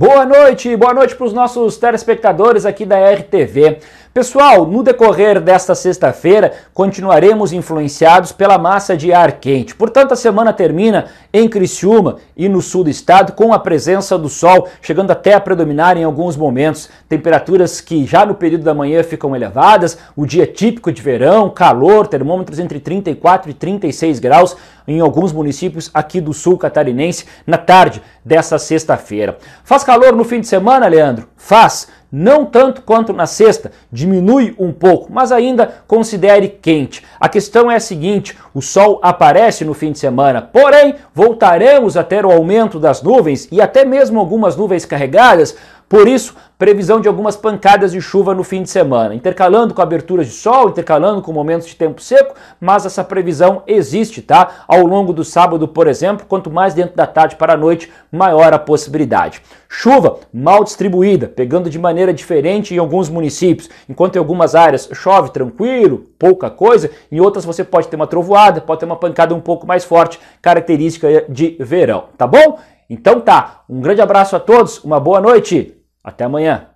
Boa noite, boa noite para os nossos telespectadores aqui da RTV. Pessoal, no decorrer desta sexta-feira, continuaremos influenciados pela massa de ar quente. Portanto, a semana termina em Criciúma e no sul do estado com a presença do sol, chegando até a predominar em alguns momentos. Temperaturas que já no período da manhã ficam elevadas, o dia típico de verão, calor, termômetros entre 34 e 36 graus em alguns municípios aqui do sul catarinense na tarde dessa sexta-feira. Faz calor no fim de semana, Leandro? Faz não tanto quanto na sexta, diminui um pouco, mas ainda considere quente. A questão é a seguinte: o sol aparece no fim de semana, porém voltaremos a ter o aumento das nuvens e até mesmo algumas nuvens carregadas por isso, previsão de algumas pancadas de chuva no fim de semana, intercalando com aberturas de sol, intercalando com momentos de tempo seco, mas essa previsão existe, tá? Ao longo do sábado, por exemplo, quanto mais dentro da tarde para a noite, maior a possibilidade. Chuva mal distribuída, pegando de maneira diferente em alguns municípios, enquanto em algumas áreas chove tranquilo, pouca coisa, em outras você pode ter uma trovoada, pode ter uma pancada um pouco mais forte, característica de verão, tá bom? Então tá, um grande abraço a todos, uma boa noite. Até amanhã!